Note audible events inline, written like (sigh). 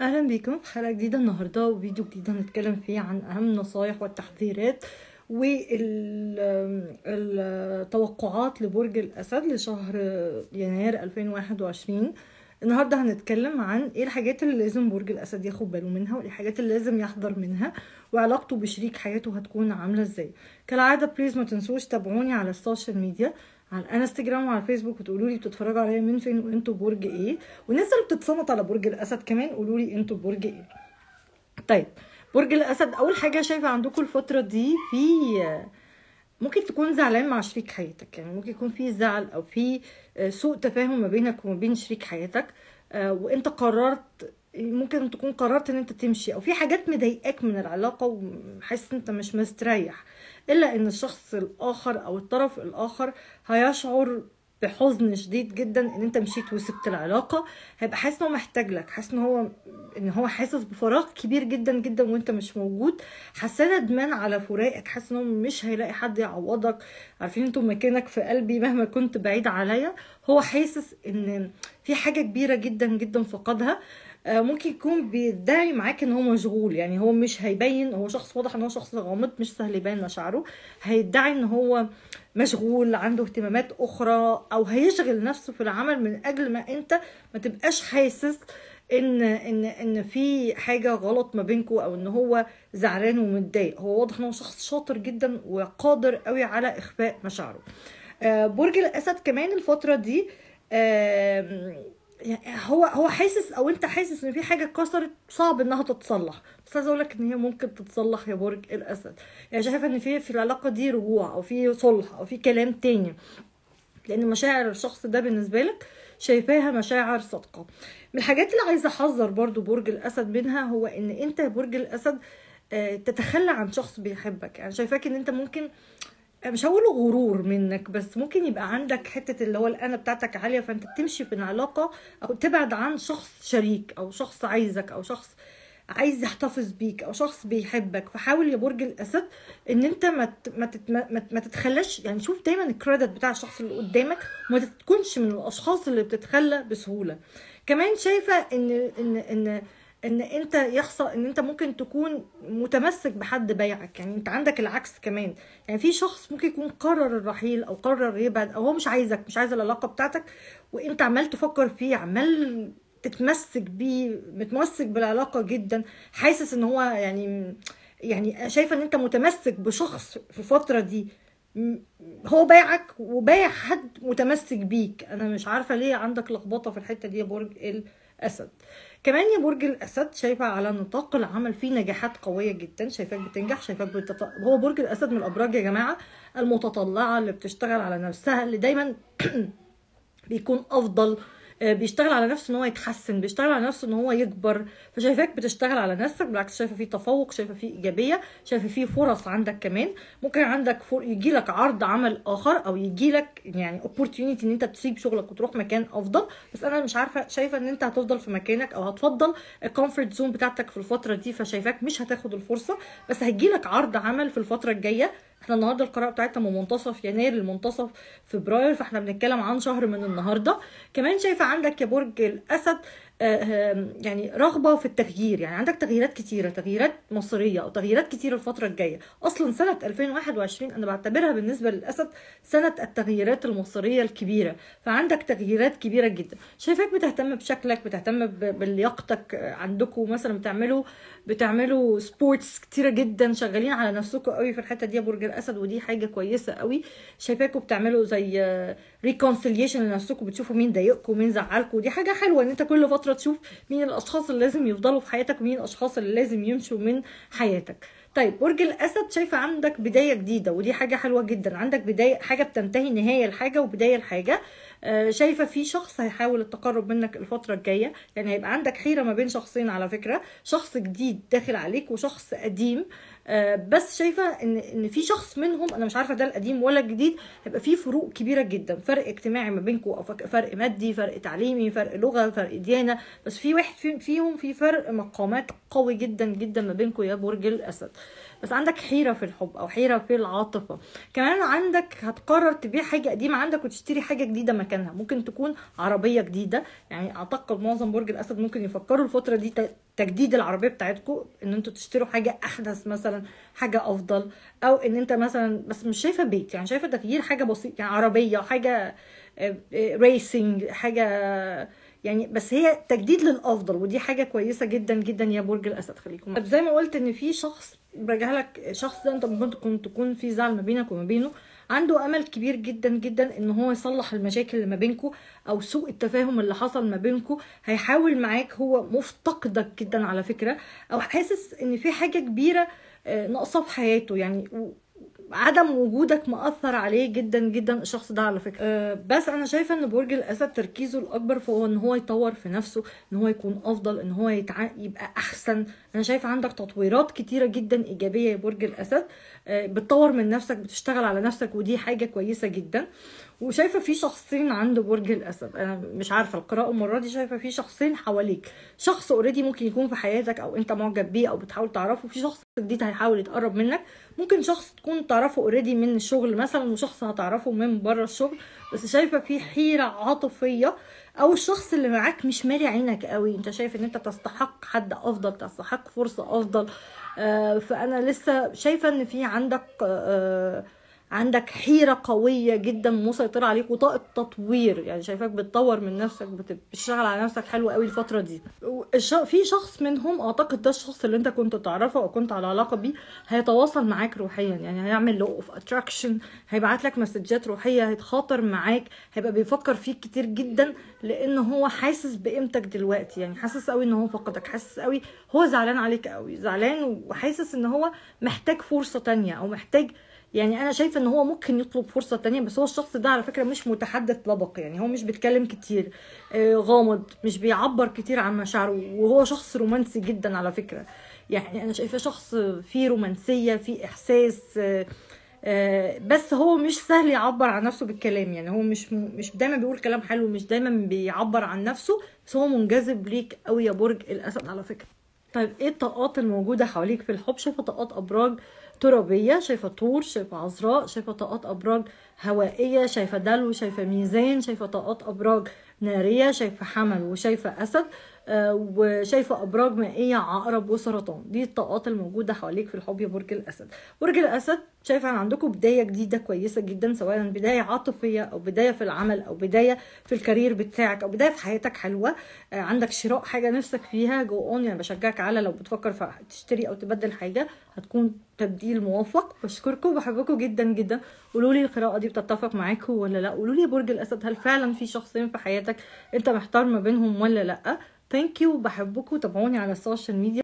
اهلا بيكم في حلقه جديده النهارده وفيديو جديد هنتكلم فيه عن اهم النصايح والتحذيرات والتوقعات لبرج الاسد لشهر يناير 2021 النهارده هنتكلم عن ايه الحاجات اللي لازم برج الاسد ياخد باله منها وايه الحاجات اللي لازم يحضر منها وعلاقته بشريك حياته هتكون عامله ازاي كالعاده بليز ما تنسوش تابعوني على السوشيال ميديا على الانستجرام وعلى الفيسبوك وتقولوا لي بتتفرجوا عليا من فين وانتوا برج ايه والناس اللي بتتصنط على برج الاسد كمان قولوا لي انتوا برج ايه طيب برج الاسد اول حاجه شايفه عندكم الفتره دي في ممكن تكون زعلان مع شريك حياتك يعني ممكن يكون في زعل او في آه، سوء تفاهم ما بينك وما بين شريك حياتك آه، وانت قررت ممكن تكون قررت ان انت تمشي او في حاجات مضايقاك من العلاقه وحاسس ان انت مش مستريح الا ان الشخص الاخر او الطرف الاخر هيشعر بحزن شديد جدا ان انت مشيت وسبت العلاقه هيبقى حاسس ان هو محتاج لك حاسس ان هو ان هو حاسس بفراغ كبير جدا جدا وانت مش موجود حاسه ندمان على فراقك حاسس ان هو مش هيلاقي حد يعوضك عارفين انتوا مكانك في قلبي مهما كنت بعيد عليا هو حاسس ان في حاجه كبيره جدا جدا فقدها آه، ممكن يكون بيدعي معاك ان هو مشغول يعني هو مش هيبين هو شخص واضح ان هو شخص غامض مش سهل يبين مشاعره هيدعي ان هو مشغول عنده اهتمامات اخرى او هيشغل نفسه في العمل من اجل ما انت ما تبقاش حاسس ان ان ان في حاجه غلط ما بينكو او ان هو زعلان ومتضايق هو واضح ان هو شخص شاطر جدا وقادر قوي على اخفاء مشاعره آه، برج الاسد كمان الفتره دي يعني هو هو حاسس او انت حاسس ان في حاجه اتكسرت صعب انها تتصلح بس عايزه اقول لك ان هي ممكن تتصلح يا برج الاسد يعني شايفه ان في في العلاقه دي رجوع او في صلح او في كلام تاني لان مشاعر الشخص ده بالنسبه لك شايفاها مشاعر صادقه من الحاجات اللي عايزه احذر برضو برج الاسد منها هو ان انت برج الاسد آه، تتخلى عن شخص بيحبك يعني شايفاك ان انت ممكن مش هقوله غرور منك بس ممكن يبقى عندك حته اللي هو الانا بتاعتك عاليه فانت بتمشي في علاقه او تبعد عن شخص شريك او شخص عايزك او شخص عايز يحتفظ بيك او شخص بيحبك فحاول يا برج الاسد ان انت ما ما ما تتخلاش يعني شوف دايما الكريدت بتاع الشخص اللي قدامك وما تكونش من الاشخاص اللي بتتخلى بسهوله كمان شايفه ان ان ان ان انت يحصل ان انت ممكن تكون متمسك بحد بايعك يعني انت عندك العكس كمان يعني في شخص ممكن يكون قرر الرحيل او قرر يبعد او هو مش عايزك مش عايز العلاقه بتاعتك وانت عمال تفكر فيه عمال تتمسك بيه متمسك بالعلاقه جدا حاسس ان هو يعني يعني شايفه ان انت متمسك بشخص في الفتره دي هو بايعك وبايع حد متمسك بيك انا مش عارفه ليه عندك لخبطه في الحته دي يا برج ال أسد كمان يا برج الأسد شايفة على نطاق العمل فيه نجاحات قوية جدا شايفاك بتنجح شايفاك بتط... هو برج الأسد من الأبراج يا جماعة المتطلعة اللي بتشتغل على نفسها اللي دايما (clears throat) بيكون أفضل آه، بيشتغل على نفسه ان هو يتحسن بيشتغل على نفسه ان هو يكبر فشايفاك بتشتغل على نفسك بالعكس شايفه في تفوق شايفه في ايجابيه شايفه في فرص عندك كمان ممكن عندك يجي لك عرض عمل اخر او يجي لك يعني اوبورتيونيتي ان انت تسيب شغلك وتروح مكان افضل بس انا مش عارفه شايفه ان انت هتفضل في مكانك او هتفضل الكومفورت زون بتاعتك في الفتره دي فشايفاك مش هتاخد الفرصه بس هيجي لك عرض عمل في الفتره الجايه احنا النهارده القراءه بتاعتنا من منتصف يناير لمنتصف فبراير فاحنا بنتكلم عن شهر من النهارده كمان شايفه عندك يا برج الاسد آه، يعني رغبه في التغيير يعني عندك تغييرات كتيره تغييرات مصيريه او تغييرات كتيره الفتره الجايه اصلا سنه 2021 انا بعتبرها بالنسبه للاسد سنه التغييرات المصيريه الكبيره فعندك تغييرات كبيره جدا شايفاك بتهتم بشكلك بتهتم بلياقتك آه، عندكم مثلا بتعملوا بتعملوا سبورتس كتيره جدا شغالين على نفسكم قوي في الحته دي يا برج الاسد ودي حاجه كويسه قوي شايفاكم بتعملوا زي آه، ريكونسيليشن لنفسكم بتشوفوا مين ضايقكم ومين زعلكم ودي حاجه حلوه ان انت كل فتره تشوف مين الاشخاص اللي لازم يفضلوا في حياتك ومين الاشخاص اللي لازم يمشوا من حياتك طيب برج الاسد شايفه عندك بدايه جديده ودي حاجه حلوه جدا عندك بدايه حاجه بتنتهي نهايه لحاجه وبدايه لحاجه آه، شايفه في شخص هيحاول التقرب منك الفتره الجايه يعني هيبقى عندك حيره ما بين شخصين على فكره شخص جديد داخل عليك وشخص قديم آه، بس شايفه ان ان في شخص منهم انا مش عارفه ده القديم ولا الجديد هيبقى في فروق كبيره جدا فرق اجتماعي ما بينكم او فرق مادي فرق تعليمي فرق لغه فرق ديانه بس في واحد فيهم في فرق مقامات قوي جدا جدا ما بينكم يا برج الاسد بس عندك حيره في الحب او حيره في العاطفه كمان عندك هتقرر تبيع حاجه قديمه عندك وتشتري حاجه جديده مكانها ممكن تكون عربيه جديده يعني اعتقد معظم برج الاسد ممكن يفكروا الفتره دي تجديد العربيه بتاعتكم ان انتوا تشتروا حاجه احدث مثلا حاجه افضل او ان انت مثلا بس مش شايفه بيت يعني شايفه تغيير حاجه بسيطه يعني عربيه حاجه ريسنج آه، آه، حاجه يعني بس هي تجديد للافضل ودي حاجه كويسه جدا جدا يا برج الاسد خليكم طب زي ما قلت ان في شخص برجع لك شخص ده انت ممكن تكون في زعل ما بينك وما بينه عنده امل كبير جدا جدا ان هو يصلح المشاكل اللي ما بينكو او سوء التفاهم اللي حصل ما بينكو هيحاول معاك هو مفتقدك جدا على فكره او حاسس ان في حاجه كبيره آه، ناقصه في حياته يعني عدم وجودك مأثر عليه جدا جدا الشخص ده على فكره أه بس انا شايفه ان برج الاسد تركيزه الاكبر فهو ان هو يطور في نفسه ان هو يكون افضل ان هو يتع... يبقى احسن انا شايفه عندك تطويرات كتيره جدا ايجابيه يا برج الاسد أه بتطور من نفسك بتشتغل على نفسك ودي حاجه كويسه جدا أه وشايفه في شخصين عند برج الاسد انا مش عارفه القراءه المره دي شايفه في شخصين حواليك شخص اوريدي ممكن يكون في حياتك او انت معجب بيه او بتحاول تعرفه في شخص جديد هيحاول يتقرب منك ممكن شخص تكون تعرفه اوريدي من الشغل مثلا وشخص هتعرفه من بره الشغل بس شايفه في حيره عاطفيه او الشخص اللي معاك مش مالي عينك قوي انت شايف ان انت تستحق حد افضل تستحق فرصه افضل آه، فانا لسه شايفه ان في عندك آه عندك حيره قويه جدا مسيطره عليك وطاقه تطوير يعني شايفاك بتطور من نفسك بتشتغل على نفسك حلو قوي الفتره دي في شخص منهم اعتقد ده الشخص اللي انت كنت تعرفه او كنت على علاقه بيه هيتواصل معاك روحيا يعني هيعمل لو اوف اتراكشن هيبعت لك مسجات روحيه هيتخاطر معاك هيبقى بيفكر فيك كتير جدا لان هو حاسس بقيمتك دلوقتي يعني حاسس قوي ان هو فقدك حاسس قوي هو زعلان عليك قوي زعلان وحاسس ان هو محتاج فرصه تانية او محتاج يعني انا شايفه ان هو ممكن يطلب فرصه تانية بس هو الشخص ده على فكره مش متحدث لبق يعني هو مش بيتكلم كتير آه، غامض مش بيعبر كتير عن مشاعره وهو شخص رومانسي جدا على فكره يعني انا شايفاه شخص فيه رومانسيه فيه احساس آه، آه، بس هو مش سهل يعبر عن نفسه بالكلام يعني هو مش مش دايما بيقول كلام حلو مش دايما بيعبر عن نفسه بس هو منجذب ليك قوي يا برج الاسد على فكره طيب ايه الطاقات الموجوده حواليك في الحب شايفه طاقات ابراج ترابيه شايفه طور شايفه عذراء شايفه طاقات ابراج هوائيه شايفه دلو شايفه ميزان شايفه طاقات ابراج ناريه شايفه حمل وشايفه اسد وشايفه ابراج مائيه عقرب وسرطان دي الطاقات الموجوده حواليك في الحب يا برج الاسد برج الاسد شايفه ان عندكم بدايه جديده كويسه جدا سواء بدايه عاطفيه او بدايه في العمل او بدايه في الكارير بتاعك او بدايه في حياتك حلوه آه، عندك شراء حاجه نفسك فيها جو اون يعني بشجعك على لو بتفكر في تشتري او تبدل حاجه هتكون تبديل موفق بشكركم وبحبكم جدا جدا قولوا لي القراءه دي بتتفق معاكم ولا لا قولوا لي برج الاسد هل فعلا في شخصين في حياتك انت محتار ما بينهم ولا لا ثانك يو بحبكم تابعوني على السوشيال ميديا